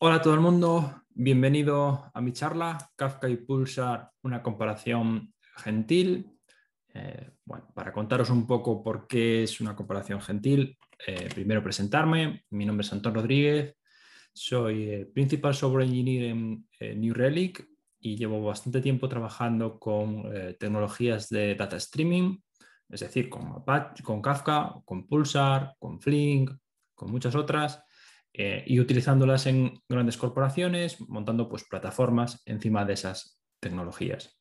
Hola a todo el mundo, bienvenido a mi charla Kafka y Pulsar, una comparación gentil. Eh, bueno, para contaros un poco por qué es una comparación gentil, eh, primero presentarme, mi nombre es Antón Rodríguez, soy el eh, Principal Software Engineer en New Relic y llevo bastante tiempo trabajando con tecnologías de data streaming, es decir, con, Apache, con Kafka, con Pulsar, con Flink, con muchas otras eh, y utilizándolas en grandes corporaciones, montando pues, plataformas encima de esas tecnologías.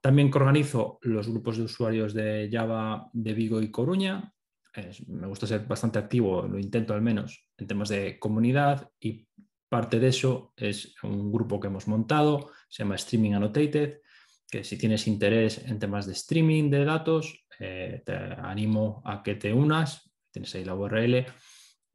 También organizo los grupos de usuarios de Java de Vigo y Coruña. me gusta ser bastante activo, lo intento al menos, en temas de comunidad y parte de eso es un grupo que hemos montado, se llama Streaming Annotated, que si tienes interés en temas de streaming de datos, eh, te animo a que te unas, tienes ahí la URL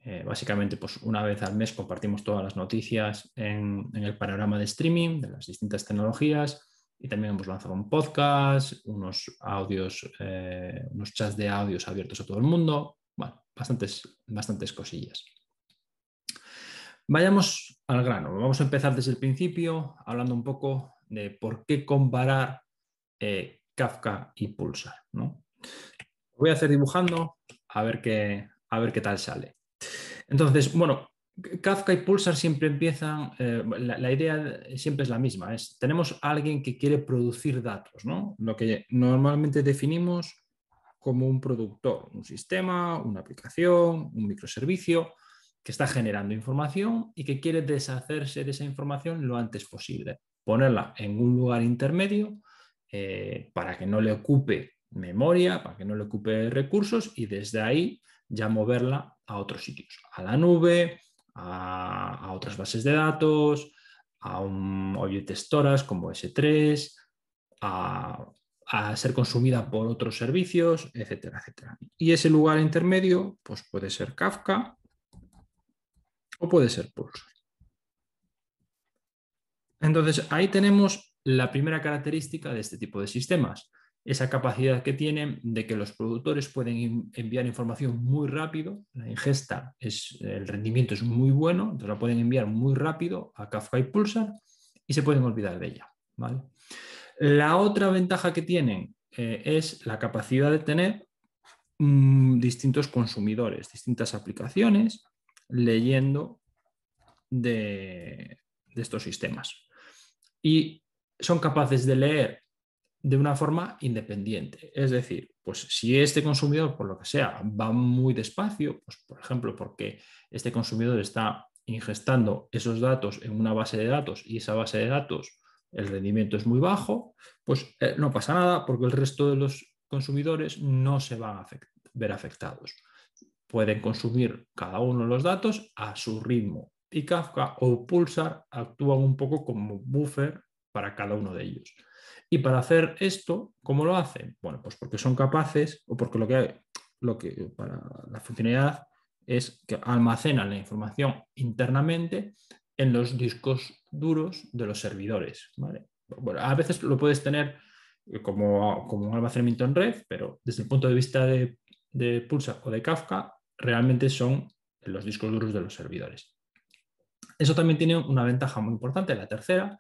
eh, básicamente, pues una vez al mes compartimos todas las noticias en, el panorama de streaming de las distintas tecnologías y también hemos lanzado un podcast, unos audios, eh, chats de audios abiertos a todo el mundo, bastantes, bastantes cosillas. Vayamos al grano, vamos a empezar desde el principio hablando un poco de por qué comparar eh, Kafka y Pulsar. ¿no? Voy a hacer dibujando a ver qué, a ver qué tal sale. Entonces, bueno, Kafka y Pulsar siempre empiezan, eh, la, idea siempre es la misma, es tenemos a alguien que quiere producir datos, ¿no? lo que normalmente definimos como un productor, un sistema, una aplicación, un microservicio que está generando información y que quiere deshacerse de esa información lo antes posible, ponerla en un lugar intermedio eh, para que no le ocupe memoria, para que no le ocupe recursos y desde ahí ya moverla a otros sitios, a la nube, a, otras bases de datos, a un de testoras como S3, a, a, ser consumida por otros servicios, etcétera, etcétera. Y ese lugar intermedio pues puede ser Kafka o puede ser Pulsar. Entonces, ahí tenemos la primera característica de este tipo de sistemas esa capacidad que tienen de que los productores pueden enviar información muy rápido, la ingesta es, el rendimiento es muy bueno, entonces la pueden enviar muy rápido a Kafka y Pulsar y se pueden olvidar de ella. La otra ventaja que tienen eh, es la capacidad de tener mm, distintos consumidores, distintas aplicaciones leyendo de estos sistemas. Y son capaces de leer de una forma independiente. Es decir, pues si este consumidor, por lo que sea, va muy despacio, pues por ejemplo, porque este consumidor está ingestando esos datos en una base de datos y esa base de datos, el rendimiento es muy bajo, pues eh, no pasa nada porque el resto de los consumidores no se van a ver afectados. Pueden consumir cada uno los datos a su ritmo y Kafka o Pulsar actúan un poco como buffer para cada uno de ellos. Y para hacer esto, ¿cómo lo hacen? Bueno, pues porque son capaces o porque lo que, hay, para la funcionalidad es que almacenan la información internamente en los discos duros de los servidores. a veces lo puedes tener eh, como, como un almacenamiento en red, pero desde el punto de vista de, de Pulsar o de Kafka, realmente son los discos duros de los servidores. Eso también tiene una ventaja muy importante, la tercera,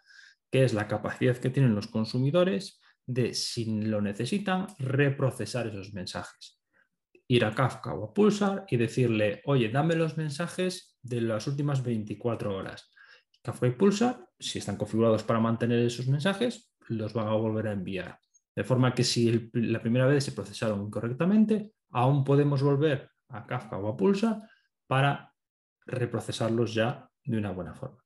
que es la capacidad que tienen los consumidores de, si lo necesitan, reprocesar esos mensajes. Ir a Kafka o a Pulsar y decirle, oye, dame los mensajes de las últimas 24 horas. Kafka y Pulsar, si están configurados para mantener esos mensajes, los van a volver a enviar. De forma que si la primera vez se procesaron incorrectamente, aún podemos volver a Kafka o a Pulsar para reprocesarlos ya de una buena forma.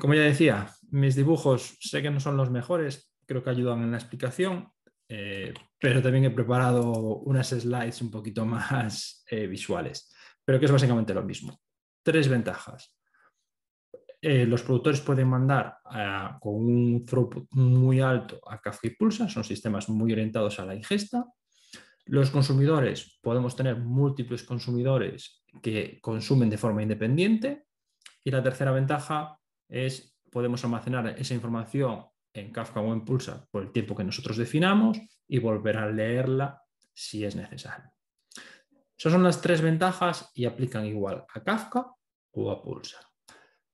Como ya decía, mis dibujos sé que no son los mejores, creo que ayudan en la explicación, eh, pero también he preparado unas slides un poquito más eh, visuales, pero que es básicamente lo mismo. Tres ventajas. Eh, los productores pueden mandar con un throughput muy alto a Kafka y Pulsa, son sistemas muy orientados a la ingesta. Los consumidores, podemos tener múltiples consumidores que consumen de forma independiente. Y la tercera ventaja es podemos almacenar esa información en Kafka o en Pulsar por el tiempo que nosotros definamos y volver a leerla si es necesario. Esas son las tres ventajas y aplican igual a Kafka o a Pulsar.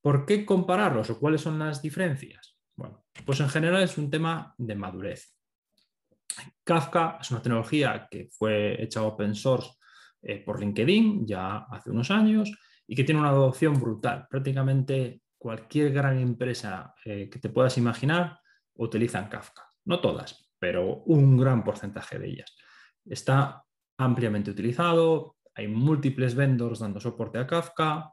¿Por qué compararlos o cuáles son las diferencias? Bueno, pues en general es un tema de madurez. Kafka es una tecnología que fue hecha open source eh, por LinkedIn ya hace unos años y que tiene una adopción brutal. Prácticamente cualquier gran empresa eh, que te puedas imaginar utilizan Kafka. No todas, pero un gran porcentaje de ellas. Está ampliamente utilizado, hay múltiples vendors dando soporte a Kafka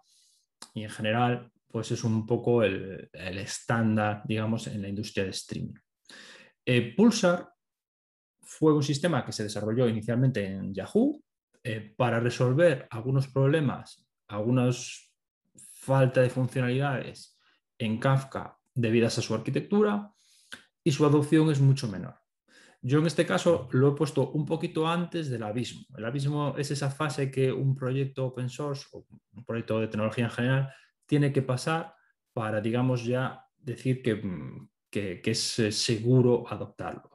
y en general pues es un poco el, estándar, digamos, en la industria de streaming. Eh, Pulsar fue un sistema que se desarrolló inicialmente en Yahoo eh, para resolver algunos problemas, algunos falta de funcionalidades en Kafka debidas a su arquitectura y su adopción es mucho menor. Yo en este caso lo he puesto un poquito antes del abismo. El abismo es esa fase que un proyecto open source o un proyecto de tecnología en general tiene que pasar para, digamos, ya decir que, mm, es eh, seguro adoptarlo.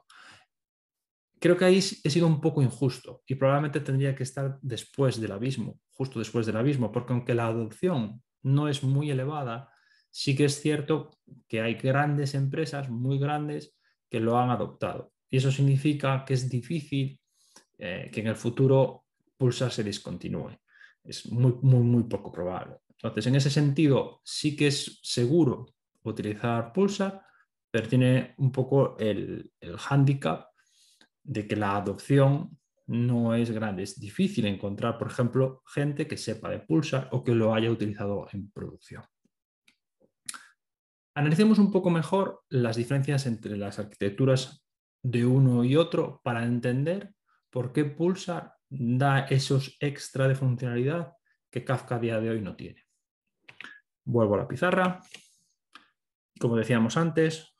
Creo que ahí he sido un poco injusto y probablemente tendría que estar después del abismo, justo después del abismo, porque aunque la adopción no es muy elevada, sí que es cierto que hay grandes empresas, muy grandes, que lo han adoptado. Y eso significa que es difícil eh, que en el futuro Pulsar se discontinúe. Es muy, muy, muy poco probable. Entonces, en ese sentido, sí que es seguro utilizar Pulsar, pero tiene un poco el, el hándicap de que la adopción no es grande. Es difícil encontrar, por ejemplo, gente que sepa de Pulsar o que lo haya utilizado en producción. Analicemos un poco mejor las diferencias entre las arquitecturas de uno y otro para entender por qué Pulsar da esos extra de funcionalidad que Kafka a día de hoy no tiene. Vuelvo a la pizarra. Como decíamos antes,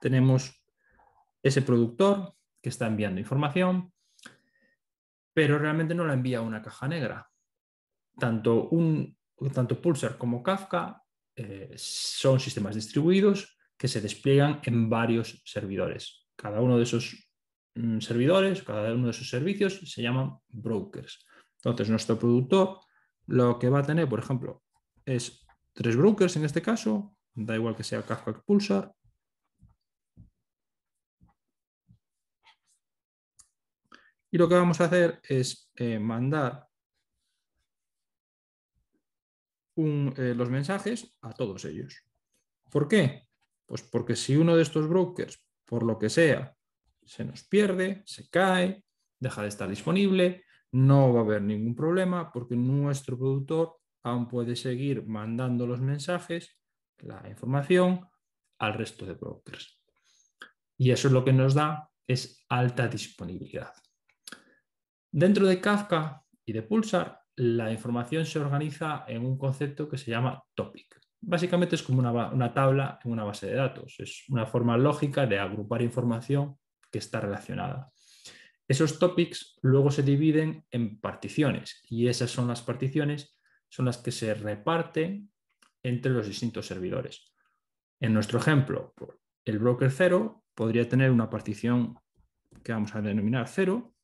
tenemos ese productor que está enviando información, pero realmente no la envía a una caja negra. Tanto, un, tanto Pulsar como Kafka eh, son sistemas distribuidos que se despliegan en varios servidores. Cada uno de esos mm, servidores, cada uno de esos servicios se llaman brokers. Entonces, nuestro productor lo que va a tener, por ejemplo, es tres brokers en este caso, da igual que sea Kafka o Pulsar, Y lo que vamos a hacer es eh, mandar eh, los mensajes a todos ellos. ¿Por qué? Pues porque si uno de estos brokers, por lo que sea, se nos pierde, se cae, deja de estar disponible, no va a haber ningún problema porque nuestro productor aún puede seguir mandando los mensajes, la información al resto de brokers. Y eso es lo que nos da es alta disponibilidad. Dentro de Kafka y de Pulsar, la información se organiza en un concepto que se llama topic. Básicamente es como una, tabla en una base de datos. Es una forma lógica de agrupar información que está relacionada. Esos topics luego se dividen en particiones y esas son las particiones, son las que se reparten entre los distintos servidores. En nuestro ejemplo, el broker 0 podría tener una partición que vamos a denominar 0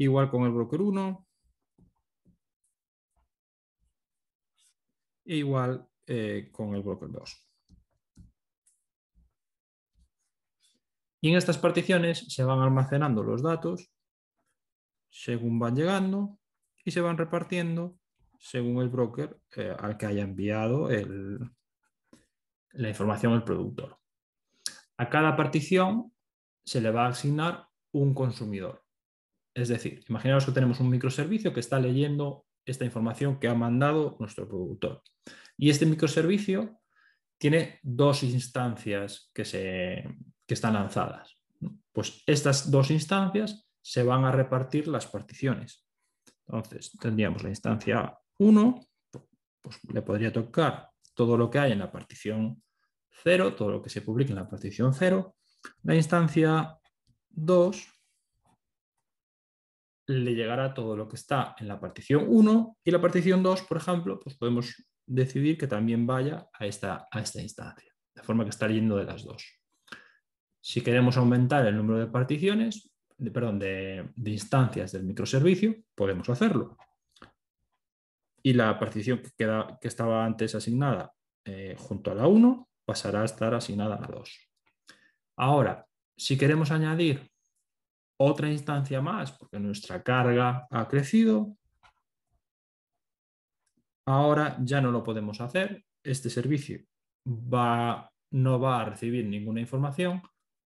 Igual con el broker 1. Igual eh, con el broker 2. Y en estas particiones se van almacenando los datos según van llegando y se van repartiendo según el broker eh, al que haya enviado la información el productor. A cada partición se le va a asignar un consumidor. Es decir, imaginaos que tenemos un microservicio que está leyendo esta información que ha mandado nuestro productor. Y este microservicio tiene dos instancias que, se, están lanzadas. Pues estas dos instancias se van a repartir las particiones. Entonces, tendríamos la instancia 1, pues le podría tocar todo lo que hay en la partición 0, todo lo que se publique en la partición 0. La instancia 2 le llegará todo lo que está en la partición 1 y la partición 2, por ejemplo, pues podemos decidir que también vaya a esta, a esta instancia, de forma que está yendo de las dos. Si queremos aumentar el número de particiones, perdón, de, instancias del microservicio, podemos hacerlo. Y la partición que, queda, que estaba antes asignada eh, junto a la 1 pasará a estar asignada a la 2. Ahora, si queremos añadir otra instancia más porque nuestra carga ha crecido. Ahora ya no lo podemos hacer. Este servicio no va a recibir ninguna información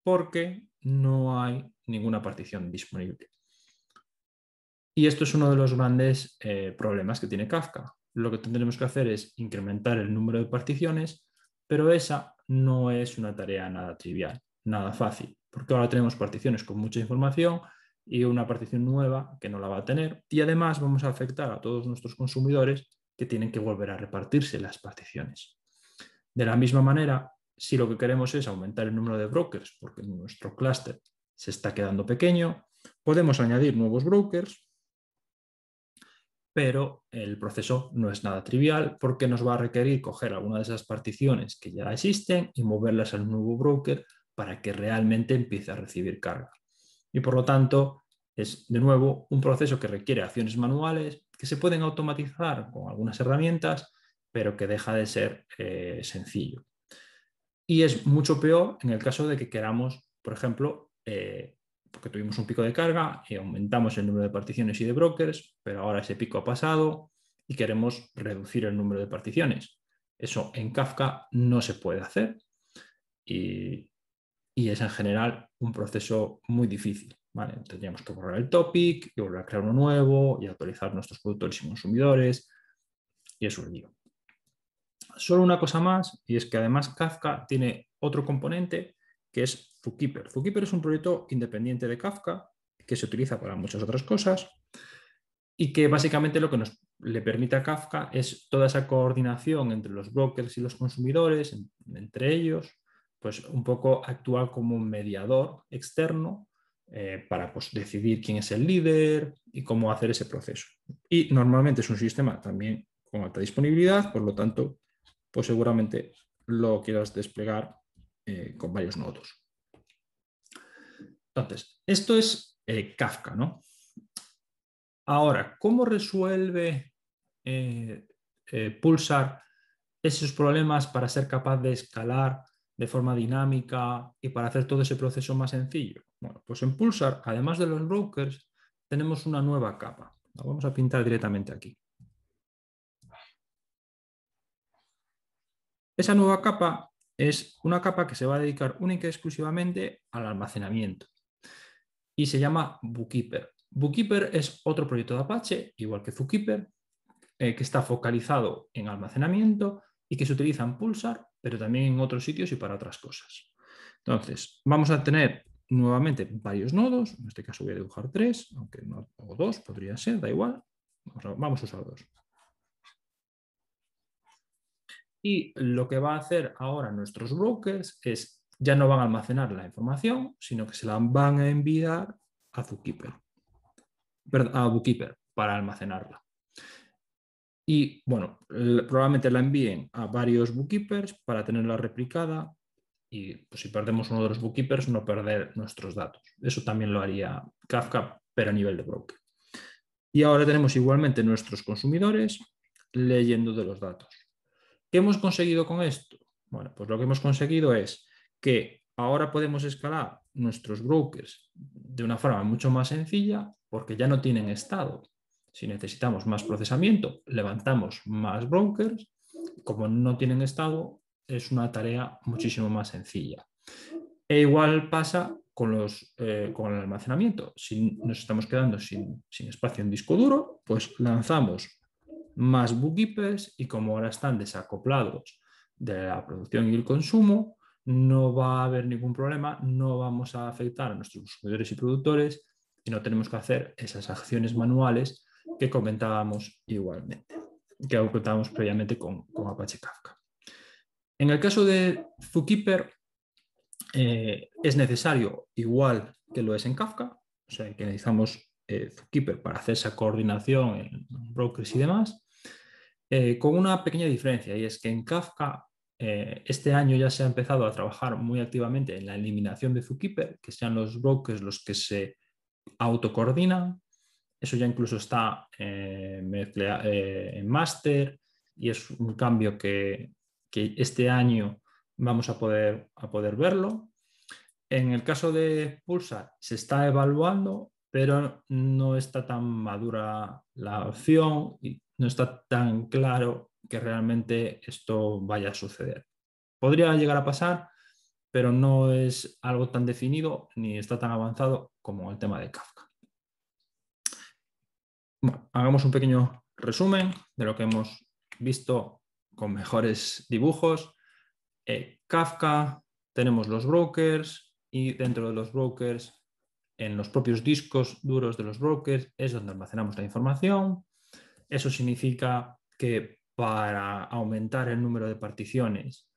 porque no hay ninguna partición disponible. Y esto es uno de los grandes eh, problemas que tiene Kafka. Lo que tendremos que hacer es incrementar el número de particiones, pero esa no es una tarea nada trivial, nada fácil porque ahora tenemos particiones con mucha información y una partición nueva que no la va a tener. Y además vamos a afectar a todos nuestros consumidores que tienen que volver a repartirse las particiones. De la misma manera, si lo que queremos es aumentar el número de brokers, porque nuestro clúster se está quedando pequeño, podemos añadir nuevos brokers, pero el proceso no es nada trivial porque nos va a requerir coger alguna de esas particiones que ya existen y moverlas al nuevo broker para que realmente empiece a recibir carga. Y por lo tanto, es de nuevo un proceso que requiere acciones manuales que se pueden automatizar con algunas herramientas, pero que deja de ser eh, sencillo. Y es mucho peor en el caso de que queramos, por ejemplo, eh, porque tuvimos un pico de carga y aumentamos el número de particiones y de brokers, pero ahora ese pico ha pasado y queremos reducir el número de particiones. Eso en Kafka no se puede hacer y y es en general un proceso muy difícil. Tendríamos que borrar el topic y volver a crear uno nuevo y actualizar nuestros productores y consumidores y es un Solo una cosa más y es que además Kafka tiene otro componente que es Zookeeper. Zookeeper es un proyecto independiente de Kafka que se utiliza para muchas otras cosas y que básicamente lo que nos le permite a Kafka es toda esa coordinación entre los brokers y los consumidores, entre ellos, pues un poco actuar como un mediador externo eh, para pues, decidir quién es el líder y cómo hacer ese proceso. Y normalmente es un sistema también con alta disponibilidad, por lo tanto, pues seguramente lo quieras desplegar eh, con varios nodos. Entonces, esto es eh, Kafka, ¿no? Ahora, ¿cómo resuelve Pulsar esos problemas para ser capaz de escalar de forma dinámica y para hacer todo ese proceso más sencillo? Bueno, pues en Pulsar, además de los brokers, tenemos una nueva capa. La vamos a pintar directamente aquí. Esa nueva capa es una capa que se va a dedicar única y exclusivamente al almacenamiento y se llama Bookkeeper. Bookkeeper es otro proyecto de Apache, igual que Zookeeper, eh, que está focalizado en almacenamiento y que se utiliza en Pulsar pero también en otros sitios y para otras cosas. Entonces, vamos a tener nuevamente varios nodos, en este caso voy a dibujar tres, aunque no, o dos podría ser, da igual, vamos a, usar dos. Y lo que va a hacer ahora nuestros brokers es, ya no van a almacenar la información, sino que se la van a enviar a Zookeeper, perdón, a Bookkeeper para almacenarla. Y bueno, probablemente la envíen a varios bookkeepers para tenerla replicada y pues, si perdemos uno de los bookkeepers no perder nuestros datos. Eso también lo haría Kafka, pero a nivel de broker. Y ahora tenemos igualmente nuestros consumidores leyendo de los datos. ¿Qué hemos conseguido con esto? Bueno, pues lo que hemos conseguido es que ahora podemos escalar nuestros brokers de una forma mucho más sencilla porque ya no tienen estado. Si necesitamos más procesamiento, levantamos más brokers. Como no tienen estado, es una tarea muchísimo más sencilla. E igual pasa con, los, eh, con el almacenamiento. Si nos estamos quedando sin, sin espacio en disco duro, pues lanzamos más bookkeepers y como ahora están desacoplados de la producción y el consumo, no va a haber ningún problema, no vamos a afectar a nuestros consumidores y productores y no tenemos que hacer esas acciones manuales que comentábamos igualmente, que comentábamos previamente con, Apache Kafka. En el caso de Zookeeper, eh, es necesario, igual que lo es en Kafka, o sea, que necesitamos eh, Zookeeper para hacer esa coordinación en brokers y demás, eh, con una pequeña diferencia, y es que en Kafka este año ya se ha empezado a trabajar muy activamente en la eliminación de Zookeeper, que sean los brokers los que se autocoordinan eso ya incluso está eh, eh, en máster y es un cambio que, que, este año vamos a poder, a poder verlo. En el caso de Pulsar se está evaluando, pero no está tan madura la opción y no está tan claro que realmente esto vaya a suceder. Podría llegar a pasar, pero no es algo tan definido ni está tan avanzado como el tema de Kafka hagamos un pequeño resumen de lo que hemos visto con mejores dibujos. Eh, Kafka, tenemos los brokers y dentro de los brokers, en los propios discos duros de los brokers, es donde almacenamos la información. Eso significa que para aumentar el número de particiones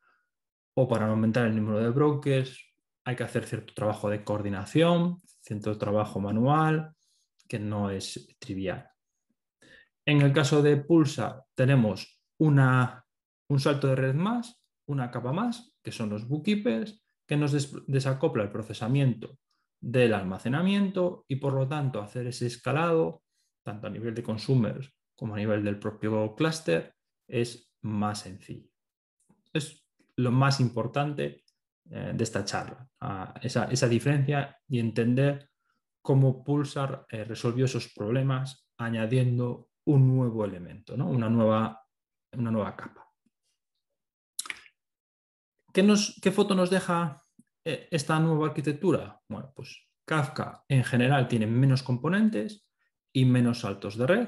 o para aumentar el número de brokers, hay que hacer cierto trabajo de coordinación, cierto trabajo manual, que no es trivial. En el caso de Pulsar tenemos una, un salto de red más, una capa más, que son los bookkeepers, que nos desacopla el procesamiento del almacenamiento y por lo tanto hacer ese escalado, tanto a nivel de consumers como a nivel del propio clúster, es más sencillo. Es lo más importante eh, de esta charla, esa, diferencia y entender cómo Pulsar eh, resolvió esos problemas añadiendo un nuevo elemento, una, nueva, una nueva capa. ¿Qué, nos, ¿Qué, foto nos deja eh, esta nueva arquitectura? Bueno, pues Kafka en general tiene menos componentes y menos saltos de red,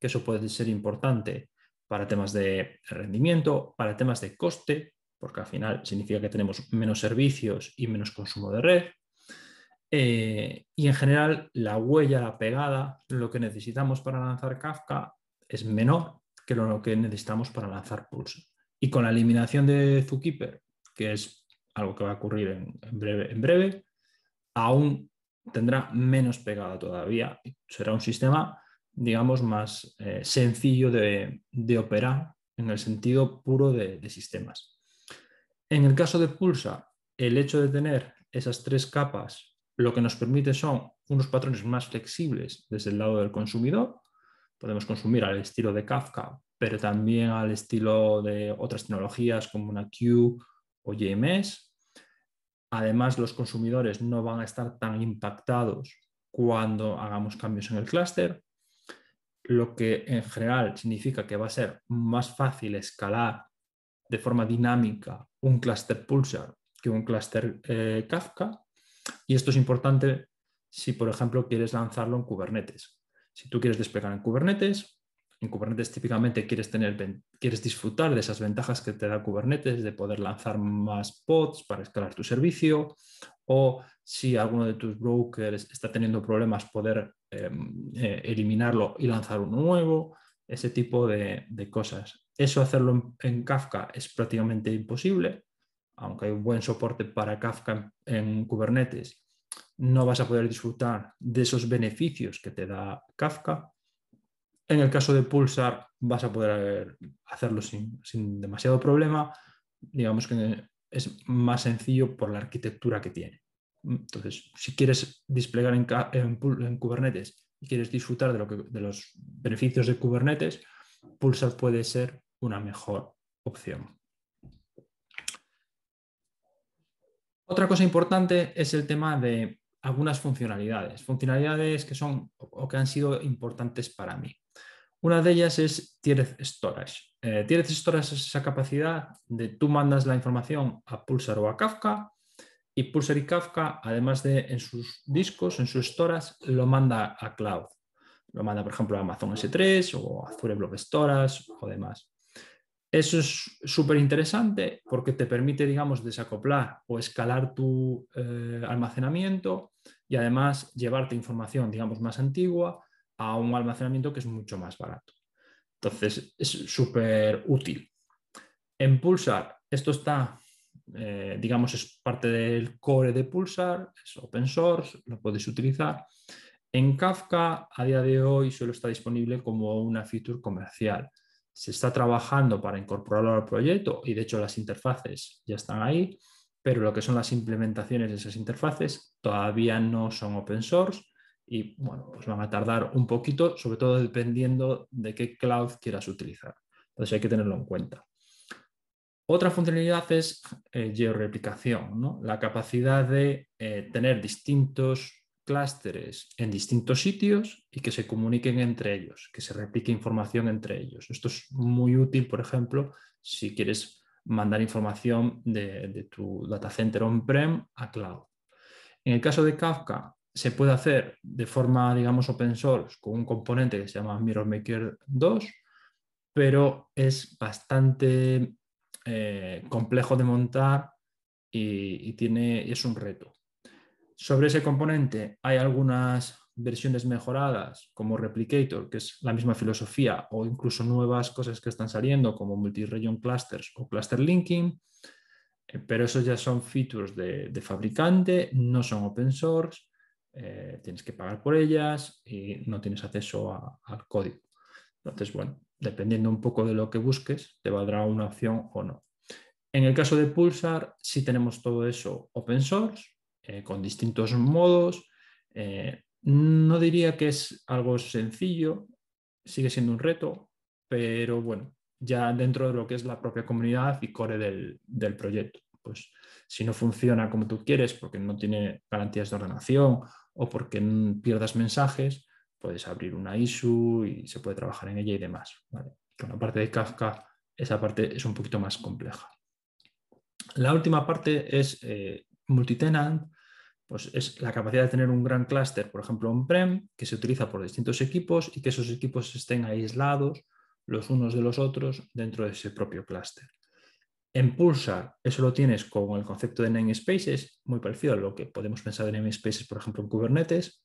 que eso puede ser importante para temas de rendimiento, para temas de coste, porque al final significa que tenemos menos servicios y menos consumo de red. Eh, y en general, la huella, la pegada, lo que necesitamos para lanzar Kafka es menor que lo que necesitamos para lanzar Pulse. Y con la eliminación de Zookeeper, que es algo que va a ocurrir en, breve, en breve, aún tendrá menos pegada todavía. Será un sistema, digamos, más eh, sencillo de, operar en el sentido puro de, sistemas. En el caso de Pulsar, el hecho de tener esas tres capas lo que nos permite son unos patrones más flexibles desde el lado del consumidor. Podemos consumir al estilo de Kafka, pero también al estilo de otras tecnologías como una Q o JMS. Además, los consumidores no van a estar tan impactados cuando hagamos cambios en el clúster, lo que en general significa que va a ser más fácil escalar de forma dinámica un cluster Pulsar que un cluster eh, Kafka y esto es importante si, por ejemplo, quieres lanzarlo en Kubernetes. Si tú quieres desplegar en Kubernetes, en Kubernetes típicamente quieres, tener, quieres disfrutar de esas ventajas que te da Kubernetes, de poder lanzar más pods para escalar tu servicio, o si alguno de tus brokers está teniendo problemas, poder em, eh, eliminarlo y lanzar uno nuevo, ese tipo de, cosas. Eso hacerlo en Kafka es prácticamente imposible, aunque hay un buen soporte para Kafka en, Kubernetes, no vas a poder disfrutar de esos beneficios que te da Kafka. En el caso de Pulsar vas a poder hacerlo sin, demasiado problema. Digamos que es más sencillo por la arquitectura que tiene. Entonces, si quieres desplegar en, Kubernetes y quieres disfrutar de los beneficios de Kubernetes, Pulsar puede ser una mejor opción. Otra cosa importante es el tema de algunas funcionalidades, funcionalidades que son o que han sido importantes para mí. Una de ellas es tiered Storage. Eh, Storage es esa capacidad de tú mandas la información a Pulsar o a Kafka y Pulsar y Kafka, además de en sus discos, en sus storage, lo manda a cloud. Lo manda, por ejemplo, a Amazon S3 o Azure Blob Storage o demás. Eso es súper interesante porque te permite, digamos, desacoplar o escalar tu eh, almacenamiento y además llevarte información, digamos, más antigua a un almacenamiento que es mucho más barato. Entonces, es súper útil. En Pulsar, esto está, eh, digamos, es parte del core de Pulsar, es open source, lo podéis utilizar. En Kafka, a día de hoy, solo está disponible como una feature comercial se está trabajando para incorporarlo al proyecto y de hecho las interfaces ya están ahí, pero lo que son las implementaciones de esas interfaces todavía no son open source y bueno, pues van a tardar un poquito, sobre todo dependiendo de qué cloud quieras utilizar. Entonces hay que tenerlo en cuenta. Otra funcionalidad es eh, georeplicación, la capacidad de eh, tener distintos clústeres en distintos sitios y que se comuniquen entre ellos, que se replique información entre ellos. Esto es muy útil, por ejemplo, si quieres mandar información de, tu data center on-prem a cloud. En el caso de Kafka, se puede hacer de forma, digamos, open source con un componente que se llama MirrorMaker 2, pero es bastante eh, complejo de montar y, tiene, es un reto. Sobre ese componente hay algunas versiones mejoradas como Replicator, que es la misma filosofía, o incluso nuevas cosas que están saliendo como Multi-Region Clusters o Cluster Linking, eh, pero esos ya son features de, fabricante, no son open source, eh, tienes que pagar por ellas y no tienes acceso al código. Entonces, bueno, dependiendo un poco de lo que busques, te valdrá una opción o no. En el caso de Pulsar, sí tenemos todo eso open source, eh, con distintos modos. Eh, no diría que es algo sencillo, sigue siendo un reto, pero bueno, ya dentro de lo que es la propia comunidad y core del, proyecto. Pues si no funciona como tú quieres porque no tiene garantías de ordenación o porque pierdas mensajes, puedes abrir una ISU y se puede trabajar en ella y demás. Con la parte de Kafka, esa parte es un poquito más compleja. La última parte es eh, multitenant, pues es la capacidad de tener un gran clúster, por ejemplo, un prem que se utiliza por distintos equipos y que esos equipos estén aislados los unos de los otros dentro de ese propio clúster. En Pulsar, eso lo tienes con el concepto de namespaces, muy parecido a lo que podemos pensar en namespaces, por ejemplo, en Kubernetes.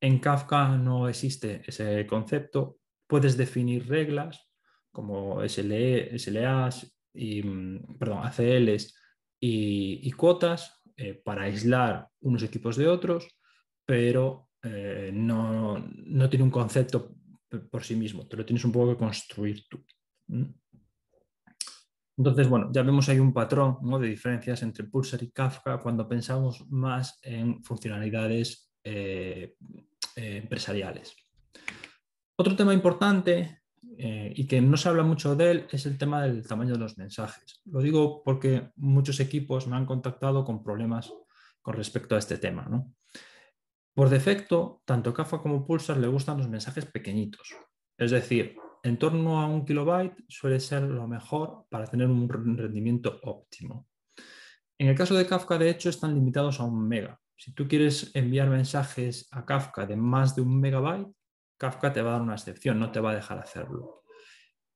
En Kafka no existe ese concepto. Puedes definir reglas como SLAs, e, y, mm, perdón, ACLs y cuotas eh, para aislar unos equipos de otros, pero eh, no, tiene un concepto por sí mismo, te lo tienes un poco que construir tú. Entonces, bueno, ya vemos ahí un patrón de diferencias entre Pulsar y Kafka cuando pensamos más en funcionalidades eh, empresariales. Otro tema importante eh, y que no se habla mucho de él es el tema del tamaño de los mensajes. Lo digo porque muchos equipos me han contactado con problemas con respecto a este tema. Por defecto, tanto Kafka como Pulsar le gustan los mensajes pequeñitos. Es decir, en torno a un kilobyte suele ser lo mejor para tener un rendimiento óptimo. En el caso de Kafka, de hecho, están limitados a un mega. Si tú quieres enviar mensajes a Kafka de más de un megabyte, Kafka te va a dar una excepción, no te va a dejar hacerlo.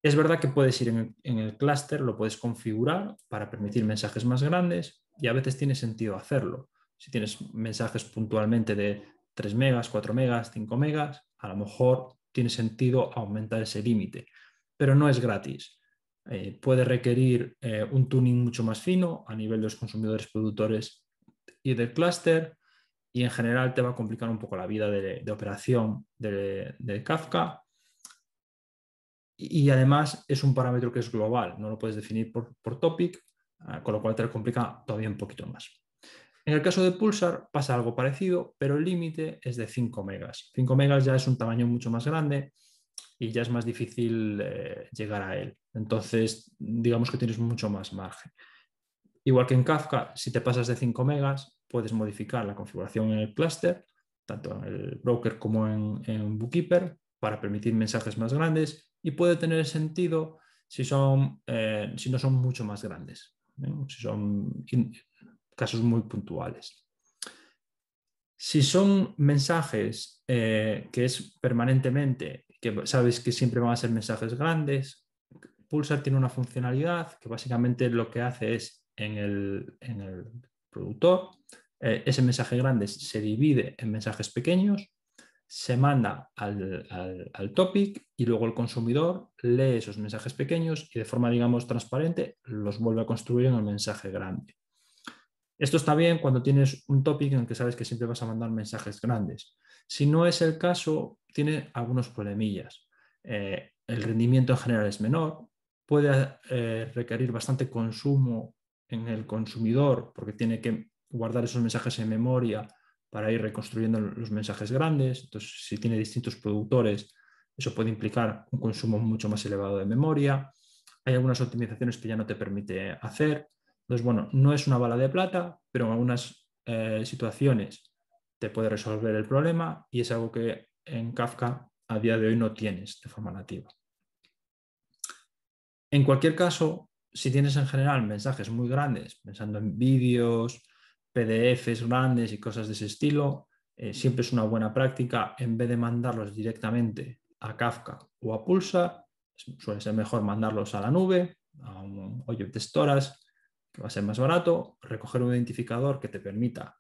Es verdad que puedes ir en el, clúster, lo puedes configurar para permitir mensajes más grandes y a veces tiene sentido hacerlo. Si tienes mensajes puntualmente de 3 megas, 4 megas, 5 megas, a lo mejor tiene sentido aumentar ese límite, pero no es gratis. Eh, puede requerir eh, un tuning mucho más fino a nivel de los consumidores productores y del clúster, y en general te va a complicar un poco la vida de, operación de Kafka. Y además es un parámetro que es global, no lo puedes definir por, topic, ah, con lo cual te lo complica todavía un poquito más. En el caso de Pulsar pasa algo parecido, pero el límite es de 5 megas. 5 megas ya es un tamaño mucho más grande y ya es más difícil eh, llegar a él. Entonces, digamos que tienes mucho más margen. Igual que en Kafka, si te pasas de 5 megas, puedes modificar la configuración en el clúster, tanto en el broker como en, en Bookkeeper, para permitir mensajes más grandes y puede tener sentido si, son, eh, si no son mucho más grandes, ¿eh? si son casos muy puntuales. Si son mensajes eh, que es permanentemente, que sabes que siempre van a ser mensajes grandes, Pulsar tiene una funcionalidad que básicamente lo que hace es en el productor, eh, ese mensaje grande se divide en mensajes pequeños, se manda al, al, topic y luego el consumidor lee esos mensajes pequeños y de forma, digamos, transparente los vuelve a construir en el mensaje grande. Esto está bien cuando tienes un topic en el que sabes que siempre vas a mandar mensajes grandes. Si no es el caso, tiene algunos problemillas. Eh, el rendimiento en general es menor, puede eh, requerir bastante consumo en el consumidor, porque tiene que guardar esos mensajes en memoria para ir reconstruyendo los mensajes grandes. Entonces, si tiene distintos productores, eso puede implicar un consumo mucho más elevado de memoria. Hay algunas optimizaciones que ya no te permite hacer. Entonces, bueno, no es una bala de plata, pero en algunas eh, situaciones te puede resolver el problema y es algo que en Kafka a día de hoy no tienes de forma nativa. En cualquier caso, si tienes en general mensajes muy grandes, pensando en vídeos, PDFs grandes y cosas de ese estilo, eh, siempre es una buena práctica, en vez de mandarlos directamente a Kafka o a Pulsa, suele ser mejor mandarlos a la nube, a un de Storage, que va a ser más barato, recoger un identificador que te permita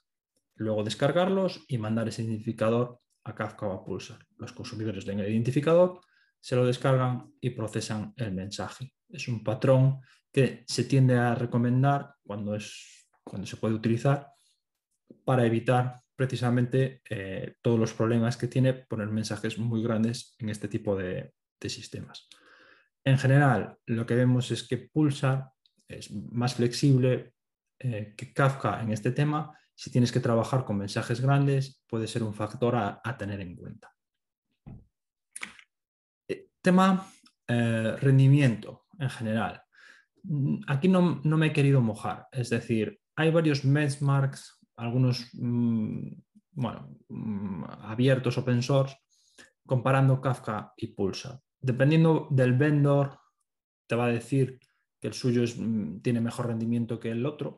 luego descargarlos y mandar ese identificador a Kafka o a Pulsar. Los consumidores tienen el identificador, se lo descargan y procesan el mensaje. Es un patrón que se tiende a recomendar cuando, es, cuando se puede utilizar para evitar precisamente eh, todos los problemas que tiene poner mensajes muy grandes en este tipo de, sistemas. En general, lo que vemos es que Pulsar es más flexible eh, que Kafka en este tema. Si tienes que trabajar con mensajes grandes, puede ser un factor a tener en cuenta tema eh, rendimiento en general. Aquí no, me he querido mojar, es decir, hay varios benchmarks, algunos mm, bueno, mm, abiertos, open source, comparando Kafka y Pulsar. Dependiendo del vendor, te va a decir que el suyo mm, tiene mejor rendimiento que el otro.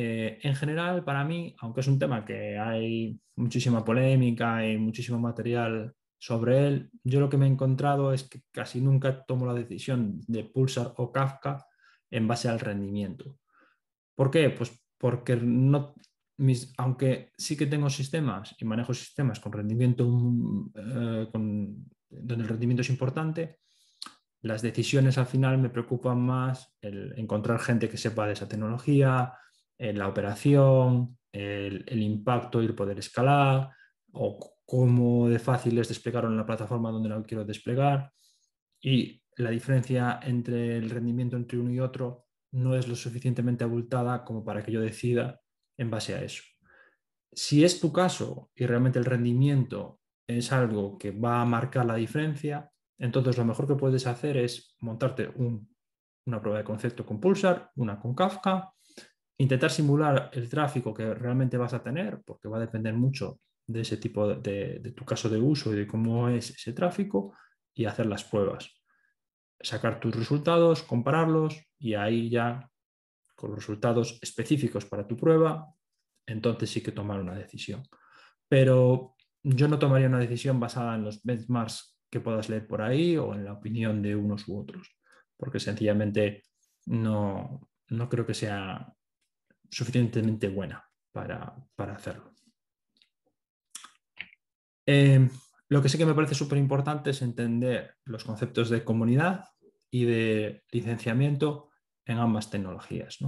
Eh, en general, para mí, aunque es un tema que hay muchísima polémica y muchísimo material sobre él. Yo lo que me he encontrado es que casi nunca tomo la decisión de Pulsar o Kafka en base al rendimiento. ¿Por qué? Pues porque no, mis, aunque sí que tengo sistemas y manejo sistemas con rendimiento, mm, eh, con, donde el rendimiento es importante, las decisiones al final me preocupan más el encontrar gente que sepa de esa tecnología, eh, la operación, el, impacto y el poder escalar, o cómo de fácil es desplegarlo en la plataforma donde lo quiero desplegar y la diferencia entre el rendimiento entre uno y otro no es lo suficientemente abultada como para que yo decida en base a eso. Si es tu caso y realmente el rendimiento es algo que va a marcar la diferencia, entonces lo mejor que puedes hacer es montarte una prueba de concepto con Pulsar, una con Kafka, intentar simular el tráfico que realmente vas a tener, porque va a depender mucho de ese tipo de, tu caso de uso y de cómo es ese tráfico y hacer las pruebas. Sacar tus resultados, compararlos y ahí ya con los resultados específicos para tu prueba, entonces sí que tomar una decisión. Pero yo no tomaría una decisión basada en los benchmarks que puedas leer por ahí o en la opinión de unos u otros, porque sencillamente no, no creo que sea suficientemente buena para, para hacerlo. Em, lo que sí que me parece súper importante es entender los conceptos de comunidad y de licenciamiento en ambas tecnologías.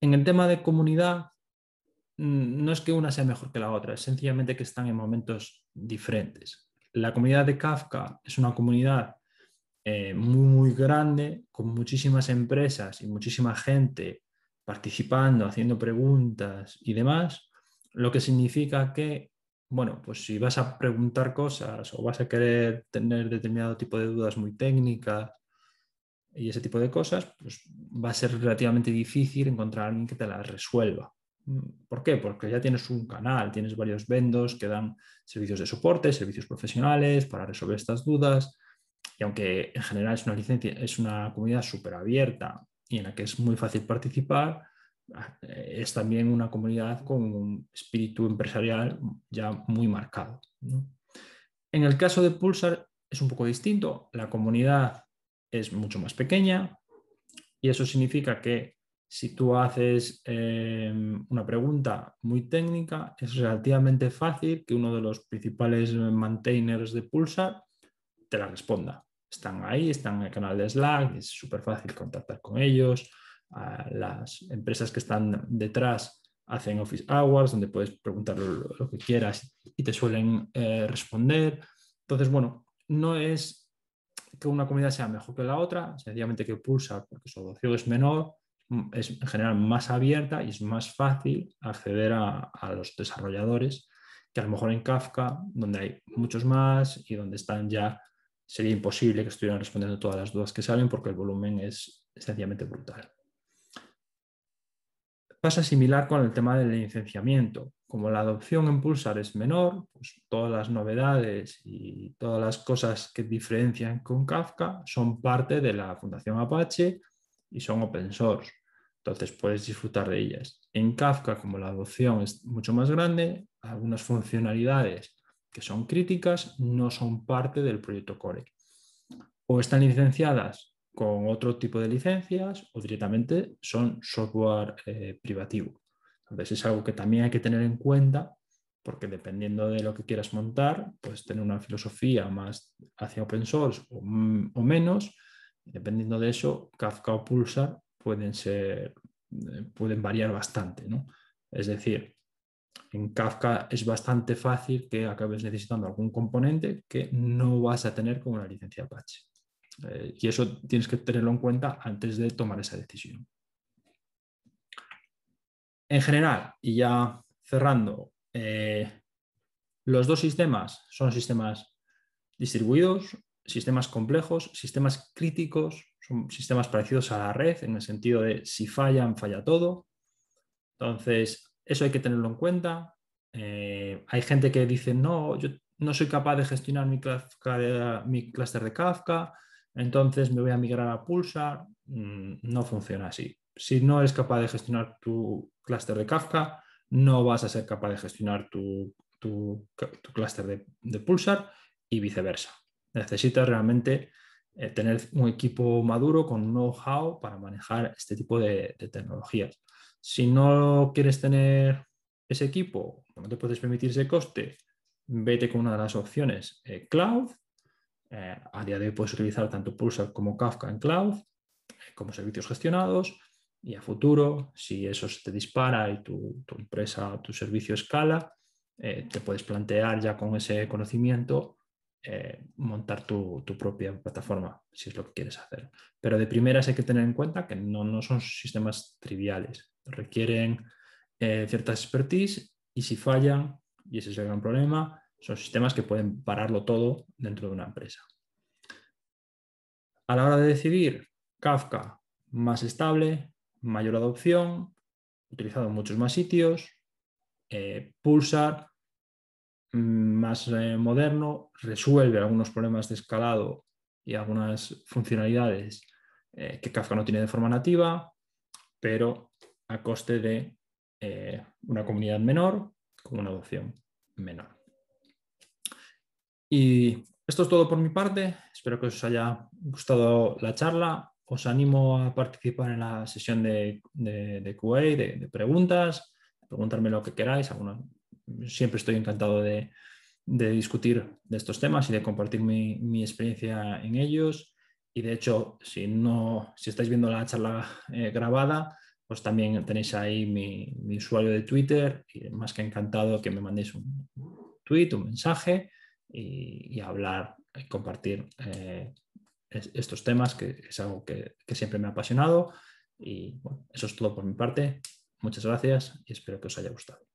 En el tema de comunidad, mm, no es que una sea mejor que la otra, es sencillamente que están en momentos diferentes. La comunidad de Kafka es una comunidad eh, muy, muy grande, con muchísimas empresas y muchísima gente participando, haciendo preguntas y demás, lo que significa que bueno, pues si vas a preguntar cosas o vas a querer tener determinado tipo de dudas muy técnicas y ese tipo de cosas, pues va a ser relativamente difícil encontrar a alguien que te las resuelva. ¿Por qué? Porque ya tienes un canal, tienes varios vendos que dan servicios de soporte, servicios profesionales para resolver estas dudas. Y aunque en general es una licencia, es una comunidad súper abierta y en la que es muy fácil participar, es también una comunidad con un espíritu empresarial ya muy marcado. En el caso de Pulsar es un poco distinto, la comunidad es mucho más pequeña y eso significa que si tú haces eh, una pregunta muy técnica, es relativamente fácil que uno de los principales maintainers de Pulsar te la responda. Están ahí, están en el canal de Slack, es súper fácil contactar con ellos las empresas que están detrás hacen office hours, donde puedes preguntar lo, que quieras y te suelen eh, responder. Entonces, bueno, no es que una comunidad sea mejor que la otra, sencillamente que pulsa porque su adopción es menor, mm, es en general más abierta y es más fácil acceder a, a, los desarrolladores que a lo mejor en Kafka, donde hay muchos más y donde están ya, sería imposible que estuvieran respondiendo todas las dudas que salen porque el volumen es sencillamente brutal. Pasa similar con el tema del licenciamiento. Como la adopción en Pulsar es menor, pues todas las novedades y todas las cosas que diferencian con Kafka son parte de la Fundación Apache y son open source. Entonces puedes disfrutar de ellas. En Kafka, como la adopción es mucho más grande, algunas funcionalidades que son críticas no son parte del proyecto Core. O están licenciadas con otro tipo de licencias o directamente son software eh, privativo. Entonces es algo que también hay que tener en cuenta porque dependiendo de lo que quieras montar, puedes tener una filosofía más hacia open source o, mm, menos. Dependiendo de eso, Kafka o Pulsar pueden, ser, eh, pueden variar bastante. ¿no? Es decir, en Kafka es bastante fácil que acabes necesitando algún componente que no vas a tener con una licencia Apache. Eh, y eso tienes que tenerlo en cuenta antes de tomar esa decisión. En general, y ya cerrando, eh, los dos sistemas son sistemas distribuidos, sistemas complejos, sistemas críticos, son sistemas parecidos a la red en el sentido de si fallan, falla todo. Entonces, eso hay que tenerlo en cuenta. Eh, hay gente que dice, no, yo no soy capaz de gestionar mi, mi clúster de Kafka, entonces me voy a migrar a Pulsar. Mm, no funciona así. Si no eres capaz de gestionar tu clúster de Kafka, no vas a ser capaz de gestionar tu, tu, clúster de, Pulsar y viceversa. Necesitas realmente eh, tener un equipo maduro con know-how para manejar este tipo de, tecnologías. Si no quieres tener ese equipo, no te puedes permitir ese coste, vete con una de las opciones eh, cloud eh, a día de hoy puedes utilizar tanto Pulsar como Kafka en cloud, eh, como servicios gestionados, y a futuro, si eso se te dispara y tu, tu empresa, tu servicio escala, eh, te puedes plantear ya con ese conocimiento montar tu, propia plataforma, si es lo que quieres hacer. Pero de primeras hay que tener en cuenta que no, no son sistemas triviales, requieren cierta expertise y si fallan, y ese es el gran problema, son sistemas que pueden pararlo todo dentro de una empresa. A la hora de decidir, Kafka más estable, mayor adopción, utilizado en muchos más sitios, eh, Pulsar mm, más eh, moderno, resuelve algunos problemas de escalado y algunas funcionalidades eh, que Kafka no tiene de forma nativa, pero a coste de una comunidad menor con una adopción menor. Y esto es todo por mi parte. Espero que os haya gustado la charla. Os animo a participar en la sesión de, de QA, de, preguntas, preguntarme lo que queráis. siempre estoy encantado de, discutir de estos temas y de compartir mi, experiencia en ellos. Y de hecho, si no, si estáis viendo la charla eh, grabada, pues también tenéis ahí mi, usuario de Twitter y más que encantado que me mandéis un tweet, un mensaje y, hablar y eh, compartir eh, estos temas, que es algo que, que siempre me ha apasionado. Y bueno, eso es todo por mi parte. Muchas gracias y espero que os haya gustado.